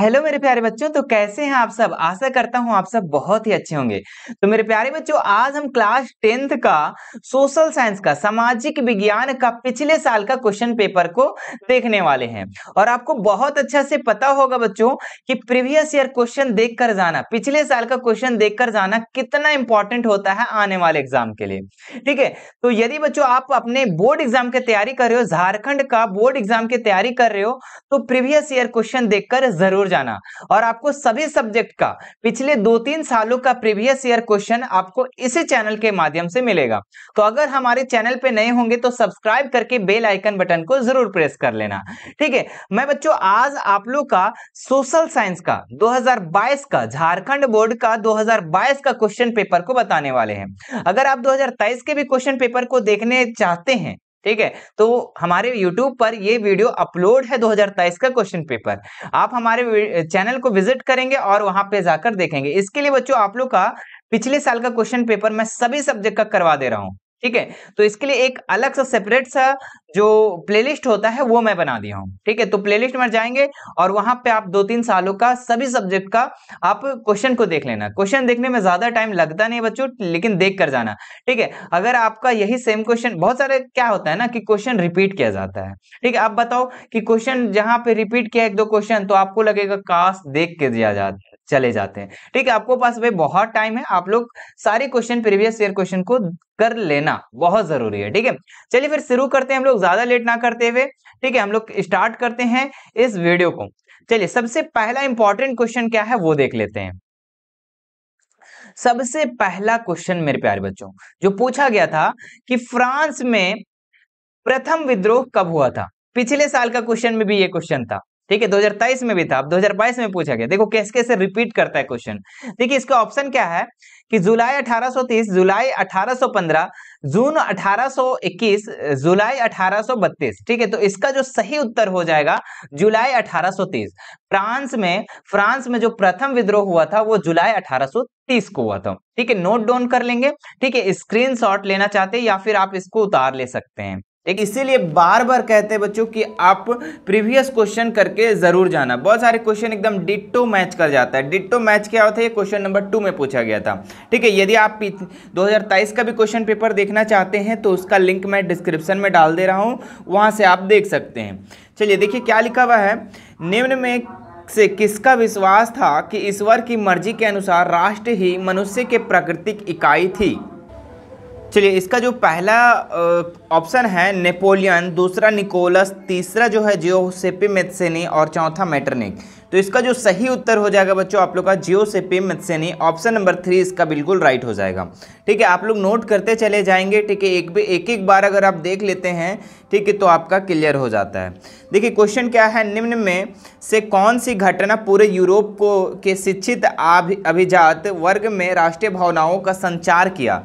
hello मेरे प्यारे बच्चों तो कैसे हैं आप सब आशा करता हूं आप सब बहुत ही अच्छे होंगे तो मेरे प्यारे बच्चों आज हम क्लास टेंथ का सोशल साइंस का सामाजिक विज्ञान का पिछले साल का क्वेश्चन पेपर को देखने वाले हैं और आपको बहुत अच्छा से पता होगा बच्चों कि प्रीवियस ईयर क्वेश्चन देख कर जाना पिछले साल का क्वेश्चन देख कर जाना कितना इंपॉर्टेंट होता है आने वाले एग्जाम के लिए ठीक है तो यदि बच्चों आप अपने बोर्ड एग्जाम की तैयारी कर रहे हो झारखंड का बोर्ड एग्जाम की तैयारी कर रहे हो तो प्रीवियस ईयर क्वेश्चन देखकर जरूर जाना और आपको सभी सब्जेक्ट का पिछले दो तीन सालों का प्रीवियस ईयर क्वेश्चन आपको इसी चैनल के माध्यम से मिलेगा तो अगर हमारे चैनल पे नए होंगे तो सब्सक्राइब करके बेल आइकन बटन को जरूर प्रेस कर लेना ठीक है मैं बच्चों आज आप लोग का सोशल साइंस का 2022 का झारखंड बोर्ड का 2022 का क्वेश्चन पेपर को बताने वाले हैं अगर आप 2023 के भी क्वेश्चन पेपर को देखने चाहते हैं ठीक है तो हमारे YouTube पर ये वीडियो अपलोड है 2023 का क्वेश्चन पेपर आप हमारे चैनल को विजिट करेंगे और वहां पे जाकर देखेंगे इसके लिए बच्चों आप लोग का पिछले साल का क्वेश्चन पेपर मैं सभी सब्जेक्ट का करवा दे रहा हूँ ठीक है तो इसके लिए एक अलग सा सेपरेट सा जो प्लेलिस्ट होता है वो मैं बना दिया हूँ ठीक है तो प्लेलिस्ट में जाएंगे और वहां पे आप दो तीन सालों का सभी सब्जेक्ट का आप क्वेश्चन को देख लेना क्वेश्चन देखने में ज्यादा टाइम लगता नहीं बच्चों लेकिन देख कर जाना ठीक है अगर आपका यही सेम क्वेश्चन बहुत सारे क्या होता है ना कि क्वेश्चन रिपीट किया जाता है ठीक है आप बताओ कि क्वेश्चन जहां पे रिपीट किया एक दो क्वेश्चन तो आपको लगेगा कास्ट देख के दिया जाता है चले जाते हैं ठीक है आपको पास भाई बहुत टाइम है आप लोग सारे क्वेश्चन प्रीवियस ईयर क्वेश्चन को कर लेना बहुत जरूरी है ठीक है चलिए फिर शुरू करते हैं हम लोग ज्यादा लेट ना करते हुए ठीक है हम लोग स्टार्ट करते हैं इस वीडियो को चलिए सबसे पहला इंपॉर्टेंट क्वेश्चन क्या है वो देख लेते हैं सबसे पहला क्वेश्चन मेरे प्यारे बच्चों जो पूछा गया था कि फ्रांस में प्रथम विद्रोह कब हुआ था पिछले साल का क्वेश्चन में भी ये क्वेश्चन था ठीक है 2023 में भी था अब 2022 में पूछा गया देखो कैसे कैसे रिपीट करता है क्वेश्चन देखिए इसका ऑप्शन क्या है कि जुलाई 1830 जुलाई 1815 जून 1821 जुलाई 1832 ठीक है तो इसका जो सही उत्तर हो जाएगा जुलाई 1830 फ्रांस में फ्रांस में जो प्रथम विद्रोह हुआ था वो जुलाई 1830 को हुआ था ठीक है नोट डाउन कर लेंगे ठीक है शॉट लेना चाहते हैं या फिर आप इसको उतार ले सकते हैं एक इसीलिए बार बार कहते हैं बच्चों कि आप प्रीवियस क्वेश्चन करके जरूर जाना बहुत सारे क्वेश्चन एकदम डिट्टो मैच कर जाता है डिट्टो मैच क्या होता है ये क्वेश्चन नंबर टू में पूछा गया था ठीक है यदि आप 2023 का भी क्वेश्चन पेपर देखना चाहते हैं तो उसका लिंक मैं डिस्क्रिप्शन में डाल दे रहा हूँ वहाँ से आप देख सकते हैं चलिए देखिए क्या लिखा हुआ है निम्न में से किसका विश्वास था कि ईश्वर की मर्जी के अनुसार राष्ट्र ही मनुष्य के प्राकृतिक इकाई थी चलिए इसका जो पहला ऑप्शन है नेपोलियन दूसरा निकोलस तीसरा जो है जियोसेपी मेथसेनी और चौथा मेटरनिक तो इसका जो सही उत्तर हो जाएगा बच्चों आप लोग का जियोसेपी मेथसेनी ऑप्शन नंबर थ्री इसका बिल्कुल राइट हो जाएगा ठीक है आप लोग नोट करते चले जाएंगे ठीक है एक भी एक एक बार अगर आप देख लेते हैं ठीक है तो आपका क्लियर हो जाता है देखिए क्वेश्चन क्या है निम्न में से कौन सी घटना पूरे यूरोप को के शिक्षित अभिजात वर्ग में राष्ट्रीय भावनाओं का संचार किया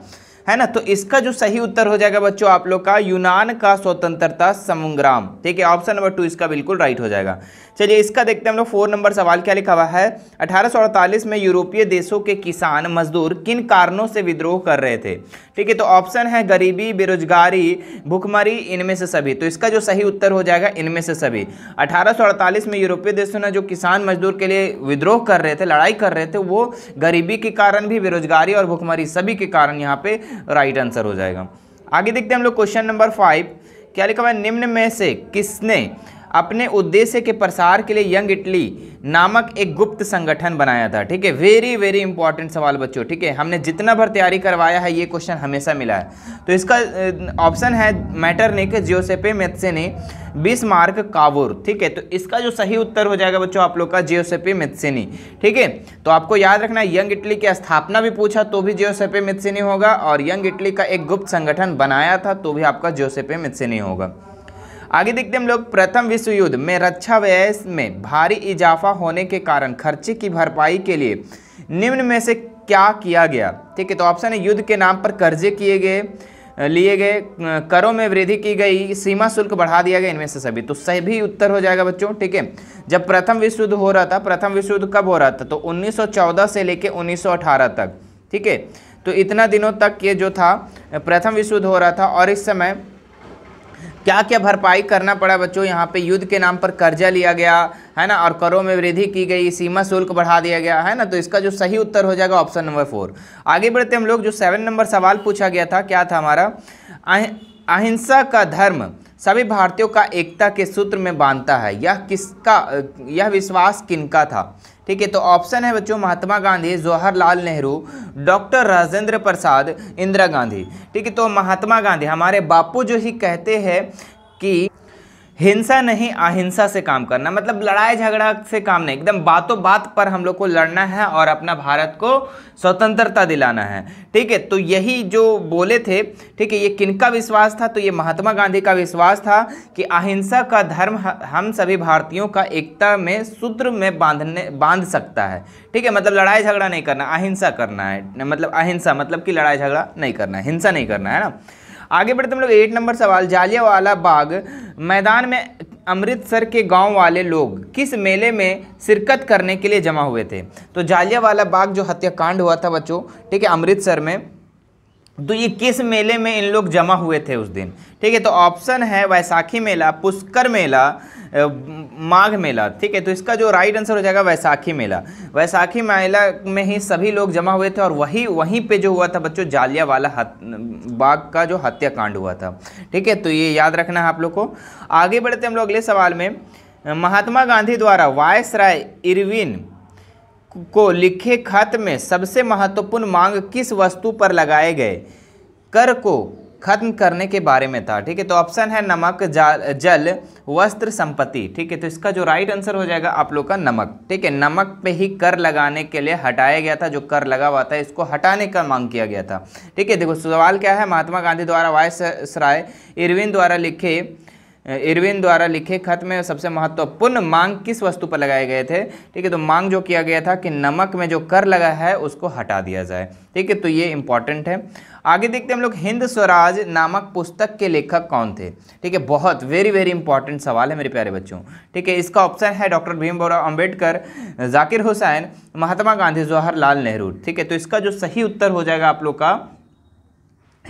है ना तो इसका जो सही उत्तर हो जाएगा बच्चों आप लोग का यूनान का स्वतंत्रता संग्राम ठीक है ऑप्शन नंबर टू इसका बिल्कुल राइट हो जाएगा चलिए इसका देखते हैं हम लोग फोर नंबर सवाल क्या लिखा हुआ है अठारह में यूरोपीय देशों के किसान मजदूर किन कारणों से विद्रोह कर रहे थे ठीक है तो ऑप्शन है गरीबी बेरोजगारी भुखमरी इनमें से सभी तो इसका जो सही उत्तर हो जाएगा इनमें से सभी अठारह में यूरोपीय देशों ने जो किसान मजदूर के लिए विद्रोह कर रहे थे लड़ाई कर रहे थे वो गरीबी के कारण भी बेरोजगारी और भुखमरी सभी के कारण यहाँ पे राइट आंसर हो जाएगा आगे देखते हैं हम लोग क्वेश्चन नंबर फाइव क्या लिखा हुआ है निम्न में से किसने अपने उद्देश्य के प्रसार के लिए यंग इटली नामक एक गुप्त संगठन बनाया था ठीक है वेरी वेरी इंपॉर्टेंट सवाल बच्चों ठीक है हमने जितना भर तैयारी करवाया है ये क्वेश्चन हमेशा मिला है तो इसका ऑप्शन है मैटर के जियोसेपे मेथसे ने बीस मार्क कावुर ठीक है तो इसका जो सही उत्तर हो जाएगा बच्चों आप लोग का जियोसेपे मेत्सेनी ठीक है तो आपको याद रखना यंग इटली की स्थापना भी पूछा तो भी जियोसेपे मेत्सेनी होगा और यंग इटली का एक गुप्त संगठन बनाया था तो भी आपका जियोसेपे मेत्सेनी होगा आगे देखते हम लोग प्रथम विश्व युद्ध में रक्षा व्यय में भारी इजाफा होने के कारण खर्चे की भरपाई के लिए निम्न में से क्या किया गया ठीक है तो ऑप्शन है युद्ध के नाम पर कर्जे किए गए लिए गए करों में वृद्धि की गई सीमा शुल्क बढ़ा दिया गया इनमें से सभी तो सभी उत्तर हो जाएगा बच्चों ठीक है जब प्रथम विश्व युद्ध हो रहा था प्रथम विश्व युद्ध कब हो रहा था तो 1914 से लेके 1918 तक ठीक है तो इतना दिनों तक ये जो था प्रथम विश्व युद्ध हो रहा था और इस समय क्या क्या भरपाई करना पड़ा बच्चों यहाँ पे युद्ध के नाम पर कर्जा लिया गया है ना और करों में वृद्धि की गई सीमा शुल्क बढ़ा दिया गया है ना तो इसका जो सही उत्तर हो जाएगा ऑप्शन नंबर फोर आगे बढ़ते हम लोग जो सेवन नंबर सवाल पूछा गया था क्या था हमारा अहिंसा का धर्म सभी भारतीयों का एकता के सूत्र में बांधता है यह किसका यह विश्वास किनका था ठीक है तो ऑप्शन है बच्चों महात्मा गांधी जवाहरलाल नेहरू डॉक्टर राजेंद्र प्रसाद इंदिरा गांधी ठीक है तो महात्मा गांधी हमारे बापू जो ही कहते हैं कि हिंसा नहीं अहिंसा से काम करना मतलब लड़ाई झगड़ा से काम नहीं एकदम बातों बात पर हम लोग को लड़ना है और अपना भारत को स्वतंत्रता दिलाना है ठीक है तो यही जो बोले थे ठीक है ये किनका विश्वास था तो ये महात्मा गांधी का विश्वास था कि अहिंसा का धर्म हम सभी भारतीयों का एकता में सूत्र में बांधने बांध सकता है ठीक है मतलब लड़ाई झगड़ा नहीं करना अहिंसा करना है मतलब अहिंसा मतलब कि लड़ाई झगड़ा नहीं करना है हिंसा नहीं करना है ना आगे बढ़ते हम लोग एट नंबर सवाल जालियावाला बाग मैदान में अमृतसर के गांव वाले लोग किस मेले में शिरकत करने के लिए जमा हुए थे तो जालियावाला बाग जो हत्याकांड हुआ था बच्चों ठीक है अमृतसर में तो ये किस मेले में इन लोग जमा हुए थे उस दिन ठीक है तो ऑप्शन है वैसाखी मेला पुष्कर मेला माघ मेला ठीक है तो इसका जो राइट आंसर हो जाएगा वैसाखी मेला वैसाखी मेला में ही सभी लोग जमा हुए थे और वही वहीं पे जो हुआ था बच्चों जालिया वाला हत, बाग का जो हत्याकांड हुआ था ठीक है तो ये याद रखना है आप लोग को आगे बढ़ते हम लोग अगले सवाल में महात्मा गांधी द्वारा वायस राय इरविन को लिखे खत में सबसे महत्वपूर्ण मांग किस वस्तु पर लगाए गए कर को खत्म करने के बारे में था ठीक है तो ऑप्शन है नमक जल वस्त्र संपत्ति ठीक है तो इसका जो राइट आंसर हो जाएगा आप लोग का नमक ठीक है नमक पे ही कर लगाने के लिए हटाया गया था जो कर लगा हुआ था इसको हटाने का मांग किया गया था ठीक है देखो सवाल क्या है महात्मा गांधी द्वारा वायस सराय इरविन द्वारा लिखे इरविन द्वारा लिखे खत में सबसे महत्वपूर्ण मांग किस वस्तु पर लगाए गए थे ठीक है तो मांग जो किया गया था कि नमक में जो कर लगा है उसको हटा दिया जाए ठीक है तो ये इंपॉर्टेंट है आगे देखते हैं हम लोग हिंद स्वराज नामक पुस्तक के लेखक कौन थे ठीक है बहुत वेरी वेरी इंपॉर्टेंट सवाल है मेरे प्यारे बच्चों ठीक है इसका ऑप्शन है डॉक्टर भीमराव अम्बेडकर जाकिर हुसैन महात्मा गांधी जवाहरलाल नेहरू ठीक है तो इसका जो सही उत्तर हो जाएगा आप लोग का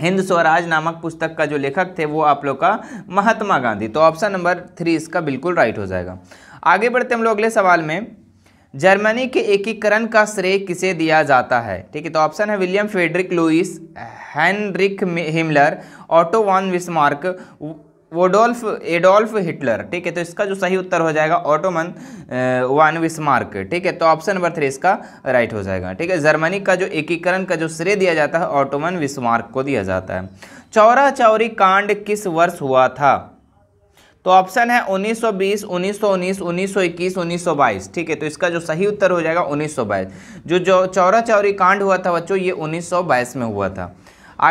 हिंद स्वराज नामक पुस्तक का जो लेखक थे वो आप लोग का महात्मा गांधी तो ऑप्शन नंबर थ्री इसका बिल्कुल राइट हो जाएगा आगे बढ़ते हम लोग अगले सवाल में जर्मनी के एकीकरण का श्रेय किसे दिया जाता है ठीक है तो ऑप्शन है William Frederick Louis Heinrich Himmler Otto von Bismarck वोडोल्फ एडोल्फ हिटलर ठीक है तो इसका जो सही उत्तर हो जाएगा ऑटोमन वन विस्मार्क ठीक है तो ऑप्शन नंबर थ्री इसका राइट हो जाएगा ठीक है जर्मनी का जो एकीकरण का जो श्रेय दिया जाता है ऑटोमन विस्मार्क को दिया जाता है चौरा चौरी कांड किस वर्ष हुआ था तो ऑप्शन है 1920, 1919, 1921, 1922 ठीक है तो इसका जो सही उत्तर हो जाएगा 1922 जो जो चौरा चौरी कांड हुआ था बच्चों ये 1922 में हुआ था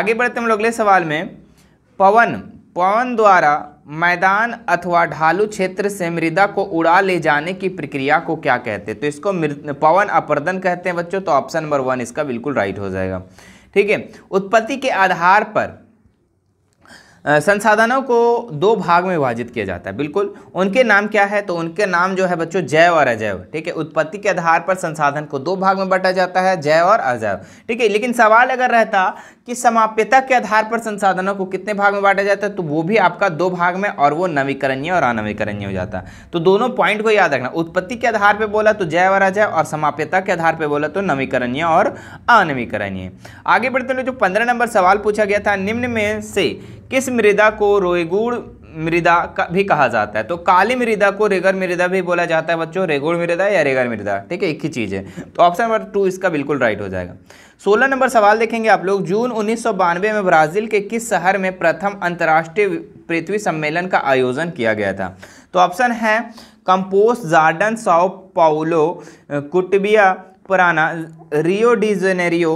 आगे बढ़ते हम लोग अगले सवाल में पवन पवन द्वारा मैदान अथवा ढालू क्षेत्र से मृदा को उड़ा ले जाने की प्रक्रिया को क्या कहते हैं तो इसको पवन अपर्दन कहते हैं बच्चों तो ऑप्शन नंबर वन इसका बिल्कुल राइट हो जाएगा ठीक है उत्पत्ति के आधार पर संसाधनों को दो भाग में विभाजित किया जाता है बिल्कुल उनके नाम क्या है तो उनके नाम जो है बच्चों जैव और अजैव ठीक है उत्पत्ति के आधार पर संसाधन को दो भाग में बांटा जाता है जैव और अजैव ठीक है लेकिन सवाल अगर रहता कि समाप्यता के आधार पर संसाधनों को कितने भाग में बांटा जाता है तो वो भी आपका दो भाग में और वो नवीकरणीय और अनवीकरणीय हो जाता है तो दोनों पॉइंट को याद रखना उत्पत्ति के आधार पर बोला तो जैव और अजैव और समाप्यता के आधार पर बोला तो नवीकरणीय और अनवीकरणीय आगे बढ़ते हुए जो पंद्रह नंबर सवाल पूछा गया था निम्न में से किस मृदा को रोयगुड़ मृदा का भी कहा जाता है तो काली मृदा को रेगर मृदा भी बोला जाता है बच्चों रेगुड़ मृदा या रेगर मृदा ठीक है एक ही चीज़ है तो ऑप्शन नंबर टू इसका बिल्कुल राइट हो जाएगा सोलह नंबर सवाल देखेंगे आप लोग जून उन्नीस में ब्राज़ील के किस शहर में प्रथम अंतर्राष्ट्रीय पृथ्वी सम्मेलन का आयोजन किया गया था तो ऑप्शन है कंपोस्ट जार्डन साउ पाउलो कुटबिया पुराना रियो डी जेनेरियो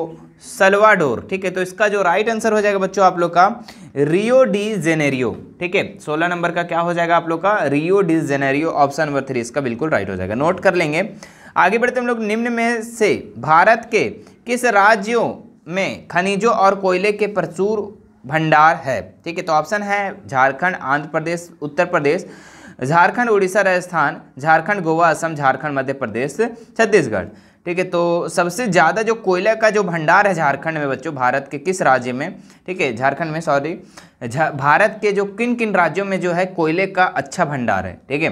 सलवाडोर ठीक है तो इसका जो राइट आंसर हो जाएगा बच्चों आप लोग का रियो डी जेनेरियो ठीक है सोलह नंबर का क्या हो जाएगा आप लोग का Rio de Janeiro option number three इसका बिल्कुल राइट हो जाएगा नोट कर लेंगे आगे बढ़ते हम लोग निम्न में से भारत के किस राज्यों में खनिजों और कोयले के प्रचुर भंडार है ठीक है तो ऑप्शन है झारखंड आंध्र प्रदेश उत्तर प्रदेश झारखंड उड़ीसा राजस्थान झारखंड गोवा असम झारखंड मध्य प्रदेश छत्तीसगढ़ ठीक है तो सबसे ज़्यादा जो कोयला का जो भंडार है झारखंड में बच्चों भारत के किस राज्य में ठीक है झारखंड में सॉरी भारत के जो किन किन राज्यों में जो है कोयले का अच्छा भंडार है ठीक है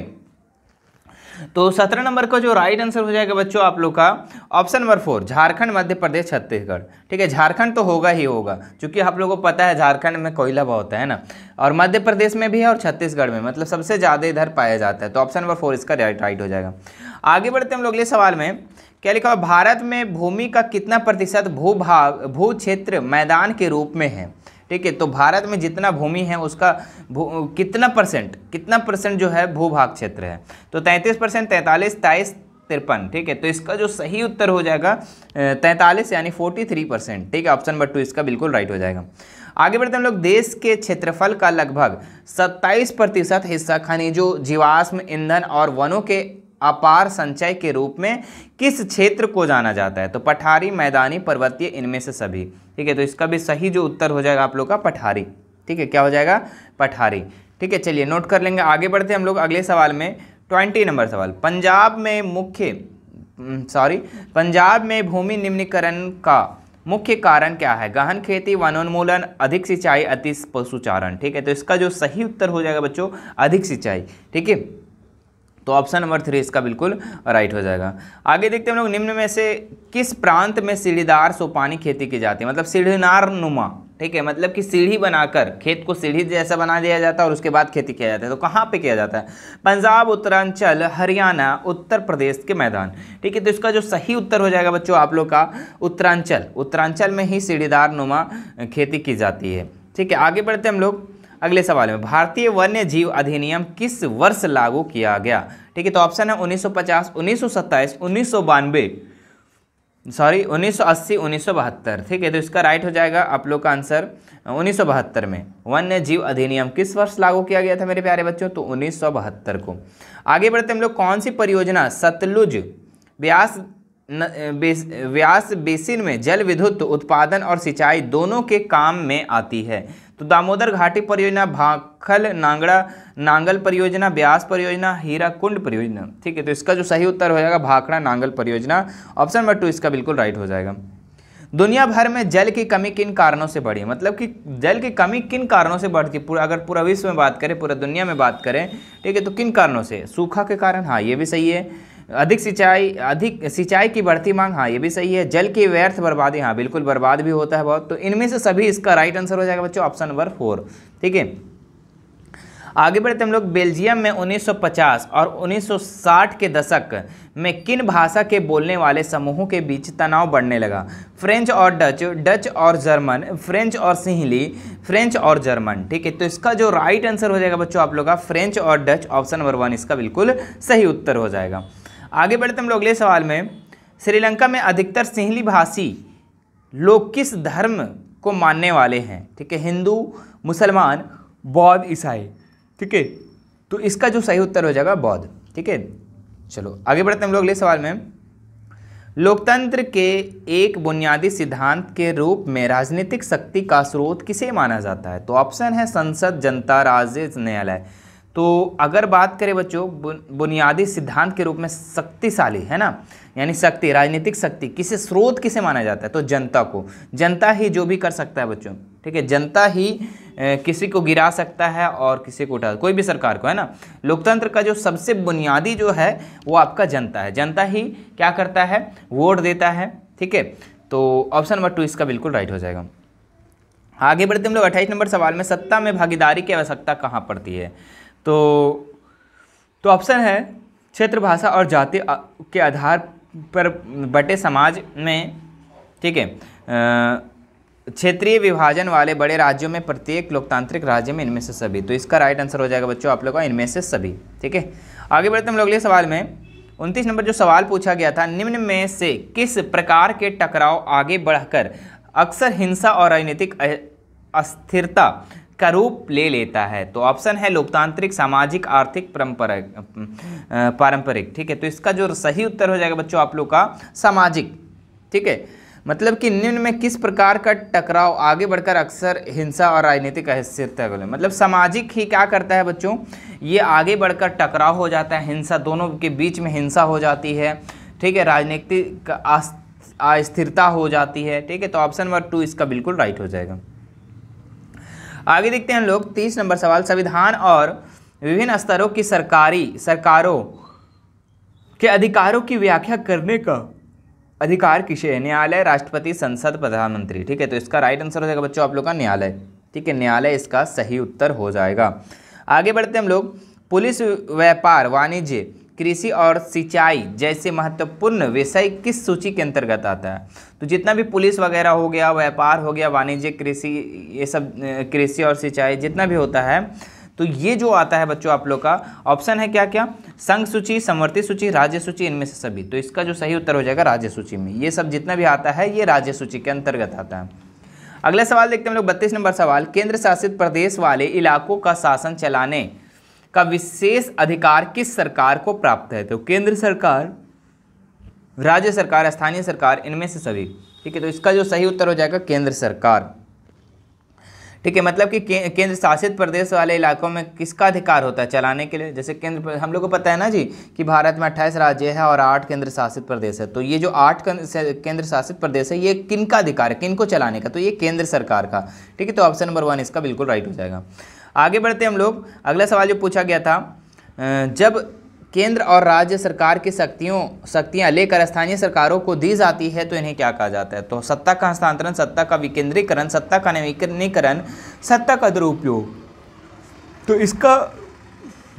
तो सत्रह नंबर का जो राइट आंसर हो जाएगा बच्चों आप लोग का option number four Jharkhand Madhya Pradesh Chhattisgarh ठीक है झारखंड तो होगा ही होगा क्योंकि आप लोगों को पता है झारखंड में कोयला बहुत है ना और मध्य प्रदेश में भी है और छत्तीसगढ़ में मतलब सबसे ज़्यादा इधर पाया जाता है तो ऑप्शन नंबर फोर इसका राइट राइट हो जाएगा आगे बढ़ते हम लोग अगले सवाल में क्या लिखा हुआ भारत में भूमि का कितना प्रतिशत भू भाग भू क्षेत्र मैदान के रूप में है ठीक है तो भारत में जितना भूमि है उसका भू कितना परसेंट कितना परसेंट जो है भू भाग क्षेत्र है तो तैंतीस परसेंट तैंतालीस तेईस तिरपन ठीक है तो इसका जो सही उत्तर हो जाएगा तैंतालीस यानी फोर्टी थ्री परसेंट ठीक है ऑप्शन नंबर टू इसका बिल्कुल राइट हो जाएगा आगे बढ़ते हम लोग देश के क्षेत्रफल का लगभग सत्ताईस प्रतिशत हिस्सा खनिजों जीवाश्म ईंधन और वनों के अपार संचय के रूप में किस क्षेत्र को जाना जाता है तो पठारी मैदानी पर्वतीय इनमें से सभी ठीक है तो इसका भी सही जो उत्तर हो जाएगा आप लोग का पठारी ठीक है क्या हो जाएगा पठारी ठीक है चलिए नोट कर लेंगे आगे बढ़ते हम लोग अगले सवाल में ट्वेंटी नंबर सवाल पंजाब में मुख्य सॉरी हम्म, पंजाब में भूमि निम्नीकरण का मुख्य कारण क्या है गहन खेती वनोन्मूलन अधिक सिंचाई अति पशुचारण ठीक है तो इसका जो सही उत्तर हो जाएगा बच्चों अधिक सिंचाई ठीक है तो ऑप्शन नंबर थ्री इसका बिल्कुल राइट हो जाएगा आगे देखते हैं हम लोग निम्न में से किस प्रांत में सीढ़ीदार सोपानी खेती की जाती है मतलब सीढ़ीनार नुमा ठीक है मतलब कि सीढ़ी बनाकर खेत को सीढ़ी जैसा बना दिया जाता है और उसके बाद खेती किया जाता है तो कहाँ पे किया जाता है पंजाब उत्तरांचल हरियाणा उत्तर प्रदेश के मैदान ठीक है तो इसका जो सही उत्तर हो जाएगा बच्चों आप लोग का उत्तरांचल उत्तरांचल में ही सीढ़ीदार नुमा खेती की जाती है ठीक है आगे बढ़ते हम लोग अगले सवाल में भारतीय वन्य जीव अधिनियम किस वर्ष लागू किया गया ठीक है तो ऑप्शन है 1950, सौ 1992 सॉरी 1980, 1972 ठीक है तो इसका राइट हो जाएगा आप लोग का आंसर 1972 में वन्य जीव अधिनियम किस वर्ष लागू किया गया था मेरे प्यारे बच्चों तो 1972 को आगे बढ़ते हम लोग कौन सी परियोजना सतलुज ब्यास न, बेस, व्यास बेसिन में जल विद्युत उत्पादन और सिंचाई दोनों के काम में आती है तो दामोदर घाटी परियोजना भाखल नांगड़ा नांगल परियोजना ब्यास परियोजना हीरा कुंड परियोजना ठीक है तो इसका जो सही उत्तर हो जाएगा भाखड़ा नांगल परियोजना ऑप्शन नंबर टू इसका बिल्कुल राइट हो जाएगा दुनिया भर में जल की कमी किन कारणों से बढ़ी मतलब कि जल की कमी किन कारणों से बढ़ती पूरा अगर पूरा विश्व में बात करें पूरा दुनिया में बात करें ठीक है तो किन कारणों से सूखा के कारण हाँ ये भी सही है अधिक सिंचाई अधिक सिंचाई की बढ़ती मांग हाँ ये भी सही है जल की व्यर्थ बर्बादी हाँ बिल्कुल बर्बाद भी होता है बहुत तो इनमें से सभी इसका राइट आंसर हो जाएगा बच्चों ऑप्शन नंबर फोर ठीक है आगे बढ़ते हम लोग बेल्जियम में 1950 और 1960 के दशक में किन भाषा के बोलने वाले समूहों के बीच तनाव बढ़ने लगा फ्रेंच और डच डच और जर्मन फ्रेंच और सिंहली फ्रेंच और जर्मन ठीक है तो इसका जो राइट आंसर हो जाएगा बच्चों आप लोग का फ्रेंच और डच ऑप्शन नंबर वन इसका बिल्कुल सही उत्तर हो जाएगा आगे बढ़ते हम लोग अगले सवाल में श्रीलंका में अधिकतर सिंहली भाषी लोग किस धर्म को मानने वाले हैं ठीक है हिंदू मुसलमान बौद्ध ईसाई ठीक है तो इसका जो सही उत्तर हो जाएगा बौद्ध ठीक है चलो आगे बढ़ते हम लोग अगले सवाल में लोकतंत्र के एक बुनियादी सिद्धांत के रूप में राजनीतिक शक्ति का स्रोत किसे माना जाता है तो ऑप्शन है संसद जनता राज्य न्यायालय तो अगर बात करें बच्चों बुनियादी सिद्धांत के रूप में शक्तिशाली है ना यानी शक्ति राजनीतिक शक्ति किसे स्रोत किसे माना जाता है तो जनता को जनता ही जो भी कर सकता है बच्चों ठीक है जनता ही किसी को गिरा सकता है और किसी को उठा कोई भी सरकार को है ना लोकतंत्र का जो सबसे बुनियादी जो है वो आपका जनता है जनता ही क्या करता है वोट देता है ठीक है तो ऑप्शन नंबर टू इसका बिल्कुल राइट हो जाएगा आगे बढ़ते हम लोग अट्ठाईस नंबर सवाल में सत्ता में भागीदारी की आवश्यकता कहाँ पड़ती है तो तो ऑप्शन है क्षेत्र भाषा और जाति के आधार पर बटे समाज में ठीक है क्षेत्रीय विभाजन वाले बड़े राज्यों में प्रत्येक लोकतांत्रिक राज्य में इनमें से सभी तो इसका राइट आंसर हो जाएगा बच्चों आप लोगों का इनमें से सभी ठीक है आगे बढ़ते हम लोग अगले सवाल में उनतीस नंबर जो सवाल पूछा गया था निम्न में से किस प्रकार के टकराव आगे बढ़कर अक्सर हिंसा और राजनीतिक अस्थिरता का रूप ले लेता है तो ऑप्शन है लोकतांत्रिक सामाजिक आर्थिक परंपरा पारंपरिक ठीक है तो इसका जो सही उत्तर हो जाएगा बच्चों आप लोग का सामाजिक ठीक है मतलब कि निम्न में किस प्रकार का टकराव आगे बढ़कर अक्सर हिंसा और राजनीतिक अस्थिरता को मतलब सामाजिक ही क्या करता है बच्चों ये आगे बढ़कर टकराव हो जाता है हिंसा दोनों के बीच में हिंसा हो जाती है ठीक है राजनीतिक अस्थिरता हो जाती है ठीक है तो ऑप्शन नंबर टू इसका बिल्कुल राइट हो जाएगा आगे देखते हैं हम लोग तीस नंबर सवाल संविधान और विभिन्न स्तरों की सरकारी सरकारों के अधिकारों की व्याख्या करने का अधिकार किसे है न्यायालय राष्ट्रपति संसद प्रधानमंत्री ठीक है तो इसका राइट आंसर हो जाएगा बच्चों आप लोग का न्यायालय ठीक है न्यायालय इसका सही उत्तर हो जाएगा आगे बढ़ते हम लोग पुलिस व्यापार वाणिज्य कृषि और सिंचाई जैसे महत्वपूर्ण विषय किस सूची के अंतर्गत आता है तो जितना भी पुलिस वगैरह हो गया व्यापार हो गया वाणिज्य कृषि ये सब कृषि और सिंचाई जितना भी होता है तो ये जो आता है बच्चों आप लोग का ऑप्शन है क्या क्या संघ सूची समवर्ती सूची राज्य सूची इनमें से सभी तो इसका जो सही उत्तर हो जाएगा राज्य सूची में ये सब जितना भी आता है ये राज्य सूची के अंतर्गत आता है अगला सवाल देखते हैं हम लोग बत्तीस नंबर सवाल केंद्र शासित प्रदेश वाले इलाकों का शासन चलाने का विशेष अधिकार किस सरकार को प्राप्त है तो केंद्र सरकार राज्य सरकार स्थानीय सरकार इनमें से सभी ठीक है तो इसका जो सही उत्तर हो जाएगा केंद्र सरकार ठीक है मतलब कि के, केंद्र शासित प्रदेश वाले इलाकों में किसका अधिकार होता है चलाने के लिए जैसे केंद्र हम लोग को पता है ना जी कि भारत में अट्ठाईस राज्य है और आठ केंद्र शासित प्रदेश है तो ये जो आठ केंद्र शासित प्रदेश है ये किन का अधिकार है किन को चलाने का तो ये केंद्र सरकार का ठीक है तो ऑप्शन नंबर वन इसका बिल्कुल राइट हो जाएगा आगे बढ़ते हम लोग अगला सवाल जो पूछा गया था जब केंद्र और राज्य सरकार की शक्तियों शक्तियां लेकर स्थानीय सरकारों को दी जाती है तो इन्हें क्या कहा जाता है तो सत्ता का हस्तांतरण सत्ता का विकेंद्रीकरण सत्ता का नवीकरणीकरण सत्ता का दुरुपयोग तो इसका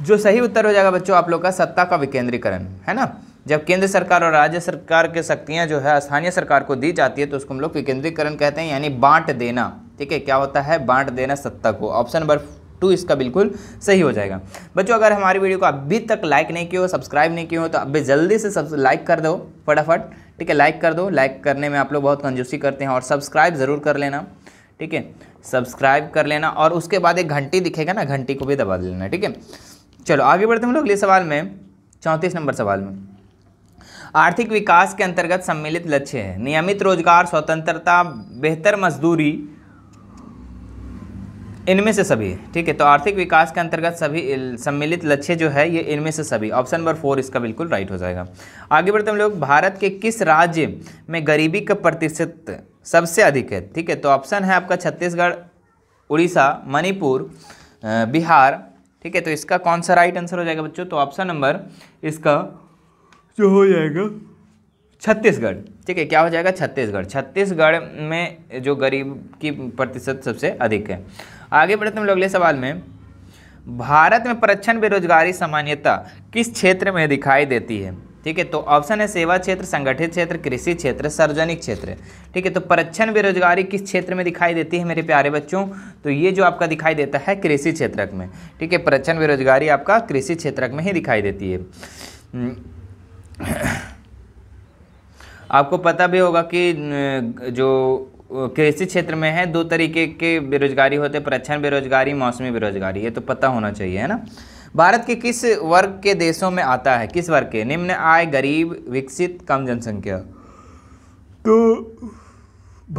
जो सही उत्तर हो जाएगा बच्चों आप लोग का सत्ता का विकेंद्रीकरण है ना जब केंद्र सरकार और राज्य सरकार की शक्तियाँ जो है स्थानीय सरकार को दी जाती है तो उसको हम लोग विकेंद्रीकरण कहते हैं यानी बांट देना ठीक है क्या होता है बांट देना सत्ता को ऑप्शन नंबर टू इसका बिल्कुल सही हो जाएगा बच्चों अगर हमारी वीडियो को अभी तक लाइक नहीं किया हो सब्सक्राइब नहीं किया हो तो अभी जल्दी से सब लाइक कर दो फटाफट ठीक है लाइक कर दो लाइक करने में आप लोग बहुत कंजूसी करते हैं और सब्सक्राइब ज़रूर कर लेना ठीक है सब्सक्राइब कर लेना और उसके बाद एक घंटी दिखेगा ना घंटी को भी दबा लेना ठीक है चलो आगे बढ़ते हम लोग अगले सवाल में चौंतीस नंबर सवाल में आर्थिक विकास के अंतर्गत सम्मिलित लक्ष्य है नियमित रोजगार स्वतंत्रता बेहतर मजदूरी इनमें से सभी ठीक है तो आर्थिक विकास के अंतर्गत सभी सम्मिलित लक्ष्य जो है ये इनमें से सभी ऑप्शन नंबर फोर इसका बिल्कुल राइट हो जाएगा आगे बढ़ते हम लोग भारत के किस राज्य में गरीबी का प्रतिशत सबसे अधिक है ठीक है तो ऑप्शन है आपका छत्तीसगढ़ उड़ीसा मणिपुर बिहार ठीक है तो इसका कौन सा राइट आंसर हो जाएगा बच्चों तो ऑप्शन नंबर इसका जो हो जाएगा छत्तीसगढ़ ठीक है क्या हो जाएगा छत्तीसगढ़ छत्तीसगढ़ में जो गरीब की प्रतिशत सबसे अधिक है आगे बढ़ते हम लोग अगले सवाल में भारत में प्रच्छन बेरोजगारी सामान्यता किस क्षेत्र में दिखाई देती है ठीक है तो ऑप्शन है सेवा क्षेत्र संगठित क्षेत्र कृषि क्षेत्र सार्वजनिक क्षेत्र ठीक है तो परक्षण बेरोजगारी किस क्षेत्र में दिखाई देती है मेरे प्यारे बच्चों तो ये जो आपका दिखाई देता है कृषि क्षेत्रक में ठीक है परक्षण बेरोजगारी आपका कृषि क्षेत्रक में ही दिखाई देती है हम्म, आपको पता भी होगा कि जो कृषि क्षेत्र में है दो तरीके के बेरोजगारी होते हैं प्रच्छन्न बेरोजगारी मौसमी बेरोजगारी ये तो पता होना चाहिए है ना भारत के किस वर्ग के देशों में आता है किस वर्ग के निम्न आय गरीब विकसित कम जनसंख्या तो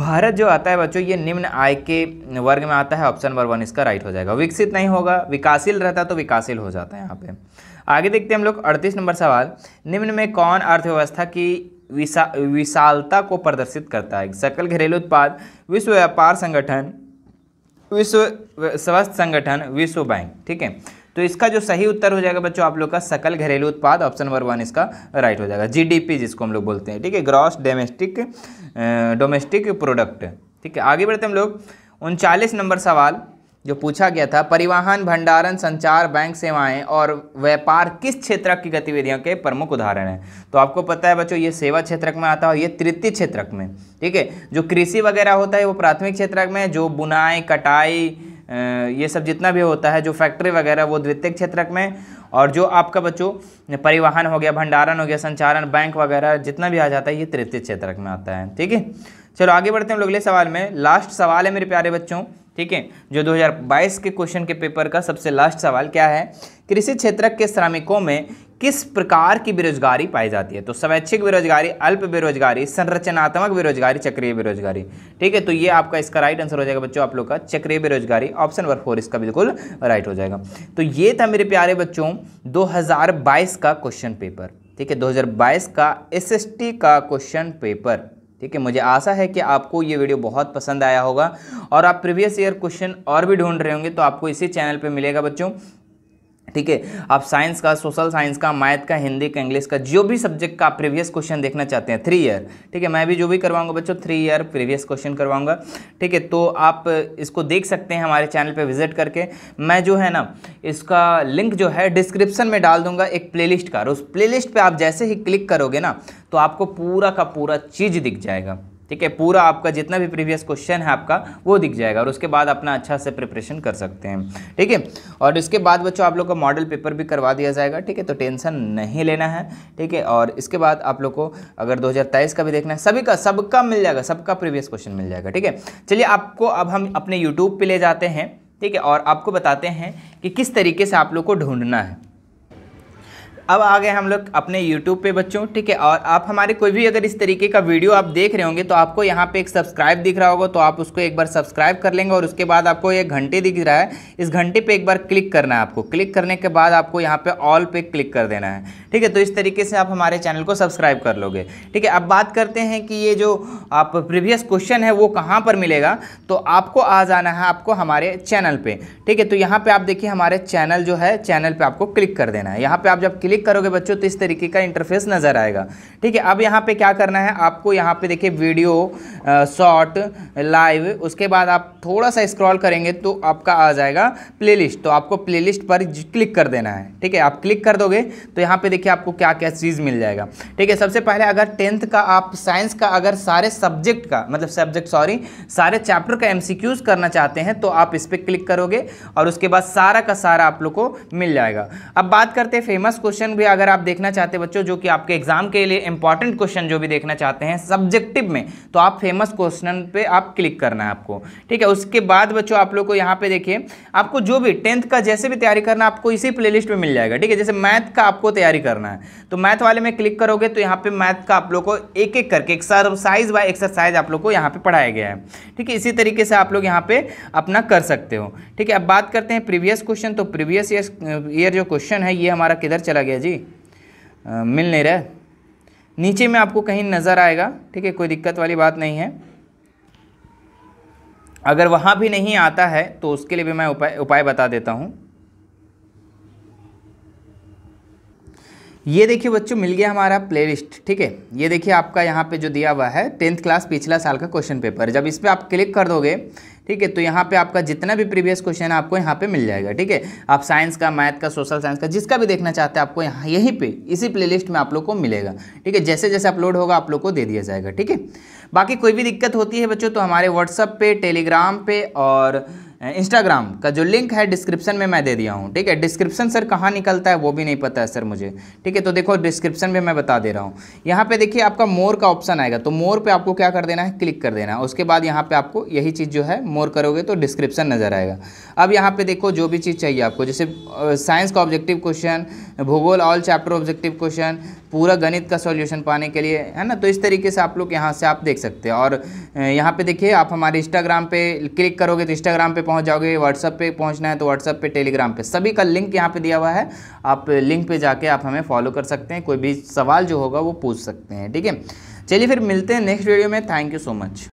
भारत जो आता है बच्चों ये निम्न आय के वर्ग में आता है ऑप्शन नंबर वन इसका राइट हो जाएगा विकसित नहीं होगा विकासशील रहता तो विकासशील हो जाता है यहाँ पे आगे देखते हैं हम लोग अड़तीस नंबर सवाल निम्न में कौन अर्थव्यवस्था की विशा विशालता को प्रदर्शित करता है सकल घरेलू उत्पाद विश्व व्यापार संगठन विश्व स्वास्थ्य संगठन विश्व बैंक ठीक है तो इसका जो सही उत्तर हो जाएगा बच्चों आप लोग का सकल घरेलू उत्पाद ऑप्शन नंबर वन इसका राइट हो जाएगा जीडीपी जिसको हम लोग बोलते हैं ठीक है ग्रॉस डोमेस्टिक डोमेस्टिक प्रोडक्ट ठीक है आगे बढ़ते हम लोग उनचालीस नंबर सवाल जो पूछा गया था परिवहन भंडारण संचार बैंक सेवाएं और व्यापार किस क्षेत्र की गतिविधियों के प्रमुख उदाहरण हैं तो आपको पता है बच्चों ये सेवा क्षेत्रक में आता है और ये तृतीय क्षेत्रक में ठीक है जो कृषि वगैरह होता है वो प्राथमिक क्षेत्रक में जो बुनाई कटाई ये सब जितना भी होता है जो फैक्ट्री वगैरह वो द्वितीय क्षेत्रक में और जो आपका बच्चों परिवहन हो गया भंडारण हो गया संचालन बैंक वगैरह जितना भी आ जाता है ये तृतीय क्षेत्रक में आता है ठीक है चलो आगे बढ़ते हैं हम लोग अगले सवाल में लास्ट सवाल है मेरे प्यारे बच्चों ठीक है जो 2022 के क्वेश्चन के पेपर का सबसे लास्ट सवाल क्या है कृषि क्षेत्र के श्रमिकों में किस प्रकार की बेरोजगारी पाई जाती है तो स्वैच्छिक बेरोजगारी अल्प बेरोजगारी संरचनात्मक बेरोजगारी चक्रीय बेरोजगारी ठीक है तो ये आपका इसका राइट आंसर हो जाएगा बच्चों आप लोग का चक्रीय बेरोजगारी ऑप्शन नंबर फोर इसका बिल्कुल राइट हो जाएगा तो ये था मेरे प्यारे बच्चों दो का क्वेश्चन पेपर ठीक है दो का एस का क्वेश्चन पेपर ठीक है मुझे आशा है कि आपको ये वीडियो बहुत पसंद आया होगा और आप प्रीवियस ईयर क्वेश्चन और भी ढूंढ रहे होंगे तो आपको इसी चैनल पे मिलेगा बच्चों ठीक है आप साइंस का सोशल साइंस का मैथ का हिंदी का इंग्लिश का जो भी सब्जेक्ट का प्रीवियस क्वेश्चन देखना चाहते हैं थ्री ईयर ठीक है मैं भी जो भी करवाऊंगा बच्चों थ्री ईयर प्रीवियस क्वेश्चन करवाऊंगा ठीक है तो आप इसको देख सकते हैं हमारे चैनल पे विजिट करके मैं जो है ना इसका लिंक जो है डिस्क्रिप्सन में डाल दूंगा एक प्ले का और उस प्ले पर आप जैसे ही क्लिक करोगे ना तो आपको पूरा का पूरा चीज़ दिख जाएगा ठीक है पूरा आपका जितना भी प्रीवियस क्वेश्चन है आपका वो दिख जाएगा और उसके बाद अपना अच्छा से प्रिपरेशन कर सकते हैं ठीक है और इसके बाद बच्चों आप लोग का मॉडल पेपर भी करवा दिया जाएगा ठीक है तो टेंशन नहीं लेना है ठीक है और इसके बाद आप लोग को अगर दो का भी देखना है सभी का सबका मिल जाएगा सबका प्रीवियस क्वेश्चन मिल जाएगा ठीक है चलिए आपको अब हम अपने यूट्यूब पर ले जाते हैं ठीक है और आपको बताते हैं कि किस तरीके से आप लोग को ढूंढना है अब आ गए हम लोग अपने YouTube पे बच्चों ठीक है और आप हमारे कोई भी अगर इस तरीके का वीडियो आप देख रहे होंगे तो आपको यहाँ पे एक सब्सक्राइब दिख रहा होगा तो आप उसको एक बार सब्सक्राइब कर लेंगे और उसके बाद आपको एक घंटे दिख रहा है इस घंटे पे एक बार क्लिक करना है आपको क्लिक करने के बाद आपको यहाँ पे ऑल पे क्लिक कर देना है ठीक है तो इस तरीके से आप हमारे चैनल को सब्सक्राइब कर लोगे ठीक है अब बात करते हैं कि ये जो आप प्रीवियस क्वेश्चन है वो कहाँ पर मिलेगा तो आपको आ जाना है आपको हमारे चैनल पर ठीक है तो यहाँ पर आप देखिए हमारे चैनल जो है चैनल पर आपको क्लिक कर देना है यहाँ पर आप जब क्लिक करोगे बच्चों तो इस तरीके का इंटरफेस नज़र आएगा ठीक है अब यहाँ पर क्या करना है आपको यहाँ पर देखिए वीडियो शॉर्ट लाइव उसके बाद आप थोड़ा सा स्क्रॉल करेंगे तो आपका आ जाएगा प्लेलिस्ट तो आपको प्लेलिस्ट पर क्लिक कर देना है ठीक है आप क्लिक कर दोगे तो यहाँ पे देखिए देखिए आपको क्या क्या चीज़ मिल जाएगा ठीक है सबसे पहले अगर टेंथ का आप साइंस का अगर सारे सब्जेक्ट का मतलब सब्जेक्ट सॉरी सारे चैप्टर का एमसीक्यूज करना चाहते हैं तो आप इस पर क्लिक करोगे और उसके बाद सारा का सारा आप लोग को मिल जाएगा अब बात करते हैं फेमस क्वेश्चन भी अगर आप देखना चाहते हैं बच्चों जो कि आपके एग्जाम के लिए इंपॉर्टेंट क्वेश्चन जो भी देखना चाहते हैं सब्जेक्टिव में तो आप फेमस क्वेश्चन पे आप क्लिक करना है आपको ठीक है उसके बाद बच्चों आप लोग को यहाँ पे देखिए आपको जो भी टेंथ का जैसे भी तैयारी करना आपको इसी प्ले में मिल जाएगा ठीक है जैसे मैथ का आपको तैयारी करना है तो मैथ वाले में क्लिक करोगे तो यहाँ पे मैथ का आप लोग को एक एक करके एक्सरसाइज बाय एक्सरसाइज आप लोग को यहाँ पे पढ़ाया गया है ठीक है इसी तरीके से आप लोग यहाँ पे अपना कर सकते हो ठीक है अब बात करते हैं प्रीवियस क्वेश्चन तो प्रीवियस ईयर जो क्वेश्चन है ये हमारा किधर चला गया जी आ, मिल नहीं रहा नीचे में आपको कहीं नज़र आएगा ठीक है कोई दिक्कत वाली बात नहीं है अगर वहाँ भी नहीं आता है तो उसके लिए भी मैं उपाय उपाय बता देता हूँ ये देखिए बच्चों मिल गया हमारा प्लेलिस्ट ठीक है ये देखिए आपका यहाँ पे जो दिया हुआ है टेंथ क्लास पिछला साल का क्वेश्चन पेपर जब इस पर आप क्लिक कर दोगे ठीक है तो यहाँ पे आपका जितना भी प्रीवियस क्वेश्चन है आपको यहाँ पे मिल जाएगा ठीक है आप साइंस का मैथ का सोशल साइंस का जिसका भी देखना चाहते हैं आपको यहाँ यहीं पे इसी प्लेलिस्ट में आप लोग को मिलेगा ठीक है जैसे जैसे अपलोड होगा आप लोग को दे दिया जाएगा ठीक है बाकी कोई भी दिक्कत होती है बच्चों तो हमारे व्हाट्सअप पे टेलीग्राम पे और इंस्टाग्राम का जो लिंक है डिस्क्रिप्शन में मैं दे दिया हूँ ठीक है डिस्क्रिप्शन सर कहाँ निकलता है वो भी नहीं पता है सर मुझे ठीक है तो देखो डिस्क्रिप्शन में मैं बता दे रहा हूँ यहाँ पे देखिए आपका मोर का ऑप्शन आएगा तो मोर पे आपको क्या कर देना है क्लिक कर देना है उसके बाद यहाँ पे आपको यही चीज़ जो है मोर करोगे तो डिस्क्रिप्शन नज़र आएगा अब यहाँ पर देखो जो भी चीज़ चाहिए आपको जैसे साइंस का ऑब्जेक्टिव क्वेश्चन भूगोल ऑल चैप्टर ऑब्जेक्टिव क्वेश्चन पूरा गणित का सॉल्यूशन पाने के लिए है ना तो इस तरीके से आप लोग यहाँ से आप देख सकते हैं और यहाँ पे देखिए आप हमारे इंस्टाग्राम पे क्लिक करोगे तो इंस्टाग्राम पे पहुँच जाओगे व्हाट्सअप पे पहुँचना है तो व्हाट्सअप पे टेलीग्राम पे सभी का लिंक यहाँ पे दिया हुआ है आप लिंक पे जाके आप हमें फॉलो कर सकते हैं कोई भी सवाल जो होगा वो पूछ सकते हैं ठीक है चलिए फिर मिलते हैं नेक्स्ट वीडियो में थैंक यू सो मच